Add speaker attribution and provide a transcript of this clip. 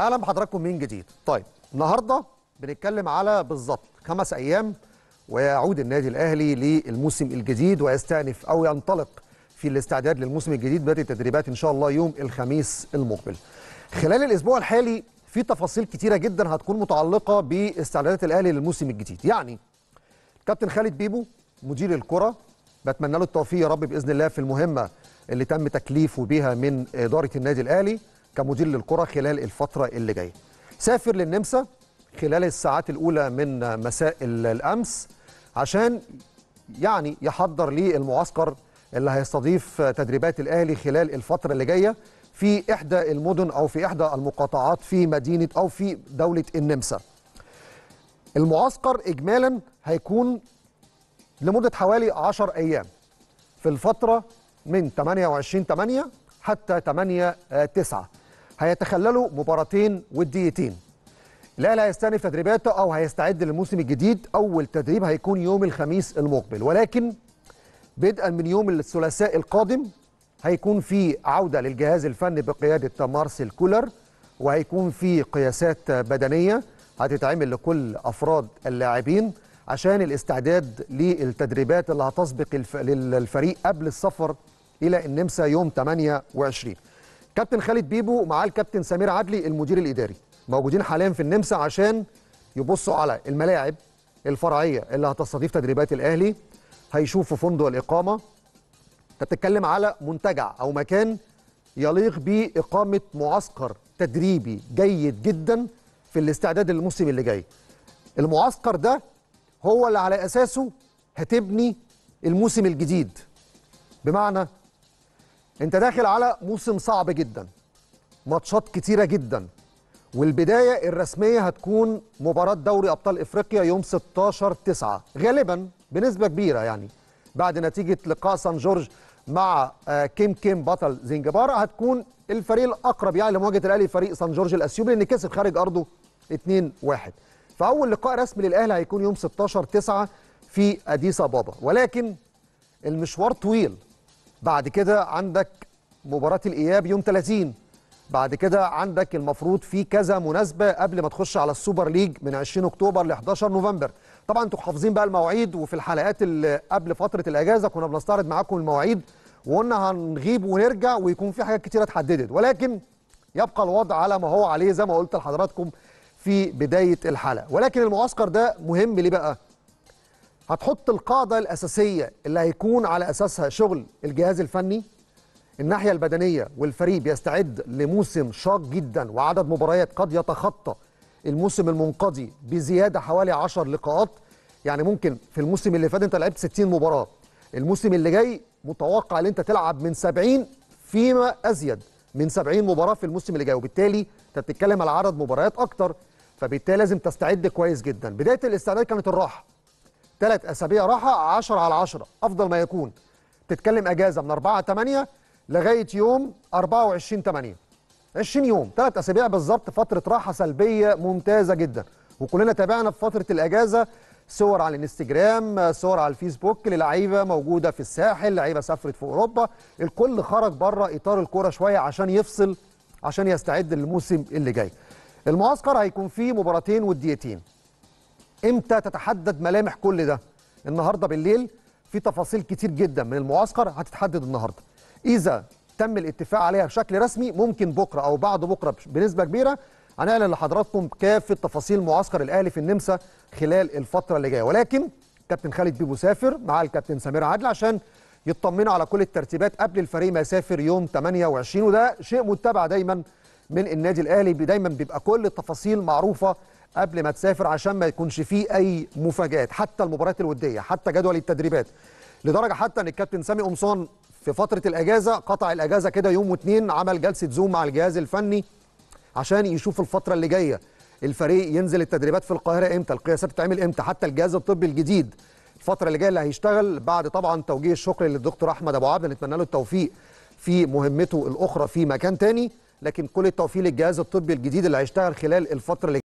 Speaker 1: اهلا بحضراتكم من جديد طيب النهارده بنتكلم على بالظبط خمس ايام ويعود النادي الاهلي للموسم الجديد ويستأنف او ينطلق في الاستعداد للموسم الجديد بدء التدريبات ان شاء الله يوم الخميس المقبل خلال الاسبوع الحالي في تفاصيل كتيره جدا هتكون متعلقه باستعدادات الاهلي للموسم الجديد يعني كابتن خالد بيبو مدير الكره بتمنى له التوفيق يا رب باذن الله في المهمه اللي تم تكليفه بها من اداره النادي الاهلي كمدير للقرى خلال الفترة اللي جاية سافر للنمسا خلال الساعات الأولى من مساء الأمس عشان يعني يحضر للمعسكر اللي هيستضيف تدريبات الأهلي خلال الفترة اللي جاية في إحدى المدن أو في إحدى المقاطعات في مدينة أو في دولة النمسا المعسكر إجمالا هيكون لمدة حوالي 10 أيام في الفترة من 28 8 حتى 8 9 هيتخللوا مباراتين وديتين الاهلي هيستأنف تدريباته او هيستعد للموسم الجديد اول تدريب هيكون يوم الخميس المقبل ولكن بدءا من يوم الثلاثاء القادم هيكون في عوده للجهاز الفني بقياده مارسيل كولر وهيكون في قياسات بدنيه هتتعمل لكل افراد اللاعبين عشان الاستعداد للتدريبات اللي هتسبق للفريق قبل السفر الى النمسا يوم 28 كابتن خالد بيبو ومعاه الكابتن سمير عدلي المدير الاداري موجودين حاليا في النمسا عشان يبصوا على الملاعب الفرعيه اللي هتستضيف تدريبات الاهلي هيشوفوا فندق الاقامه انت بتتكلم على منتجع او مكان يليق باقامه معسكر تدريبي جيد جدا في الاستعداد للموسم اللي جاي المعسكر ده هو اللي على اساسه هتبني الموسم الجديد بمعنى انت داخل على موسم صعب جدا ماتشات كتيره جدا والبدايه الرسميه هتكون مباراه دوري ابطال افريقيا يوم 16 9 غالبا بنسبه كبيره يعني بعد نتيجه لقاء سان جورج مع آه، كيم كيم بطل زنجبار هتكون الفريق الاقرب يعني لمواجهه الاهلي فريق سان جورج الاثيوبي لان كسب خارج ارضه 2 1 فاول لقاء رسمي للاهلي هيكون يوم 16 9 في اديس ابابا ولكن المشوار طويل بعد كده عندك مباراه الاياب يوم 30 بعد كده عندك المفروض في كذا مناسبه قبل ما تخش على السوبر ليج من 20 اكتوبر ل 11 نوفمبر طبعا انتوا حافظين بقى المواعيد وفي الحلقات اللي قبل فتره الاجازه كنا بنستعرض معاكم المواعيد وقلنا هنغيب ونرجع ويكون في حاجات كتيره اتحددت ولكن يبقى الوضع على ما هو عليه زي ما قلت لحضراتكم في بدايه الحلقه ولكن المعسكر ده مهم ليه بقى هتحط القاعدة الأساسية اللي هيكون على أساسها شغل الجهاز الفني الناحية البدنية والفريق بيستعد لموسم شاق جدا وعدد مباريات قد يتخطى الموسم المنقضي بزيادة حوالي 10 لقاءات يعني ممكن في الموسم اللي فات انت لعبت 60 مباراة الموسم اللي جاي متوقع ان انت تلعب من 70 فيما أزيد من 70 مباراة في الموسم اللي جاي وبالتالي انت بتتكلم على عدد مباريات أكتر فبالتالي لازم تستعد كويس جدا بداية الاستعداد كانت الراحة ثلاث أسابيع راحة 10 على 10 أفضل ما يكون تتكلم أجازة من 4 8 لغاية يوم 24 8 20 يوم ثلاث أسابيع بالظبط فترة راحة سلبية ممتازة جدا وكلنا تابعنا في فترة الأجازة صور على الانستجرام صور على الفيسبوك للعيبة موجودة في الساحل لعيبة سافرت في أوروبا الكل خرج بره إطار الكورة شوية عشان يفصل عشان يستعد للموسم اللي جاي المعسكر هيكون فيه مباراتين وديتين امتى تتحدد ملامح كل ده النهارده بالليل في تفاصيل كتير جدا من المعسكر هتتحدد النهارده اذا تم الاتفاق عليها بشكل رسمي ممكن بكره او بعد بكره بنسبه كبيره هنعلن لحضراتكم كافه تفاصيل معسكر الاهلي في النمسا خلال الفتره اللي جايه ولكن كابتن خالد بيبو سافر مع الكابتن سمير عادل عشان يطمنوا على كل الترتيبات قبل الفريق ما يسافر يوم 28 وده شيء متبع دايما من النادي الاهلي دايما بيبقى كل التفاصيل معروفه قبل ما تسافر عشان ما يكونش فيه اي مفاجات حتى المباريات الوديه حتى جدول التدريبات لدرجه حتى ان الكابتن سامي قمصان في فتره الاجازه قطع الاجازه كده يوم واثنين عمل جلسه زوم مع الجهاز الفني عشان يشوف الفتره اللي جايه الفريق ينزل التدريبات في القاهره امتى القياسات بتتعمل امتى حتى الجهاز الطبي الجديد الفتره اللي جايه اللي هيشتغل بعد طبعا توجيه الشكر للدكتور احمد ابو عبده نتمنى له التوفيق في مهمته الاخرى في مكان تاني لكن كل التوفيق للجهاز الطبي الجديد اللي هيشتغل خلال الفتره اللي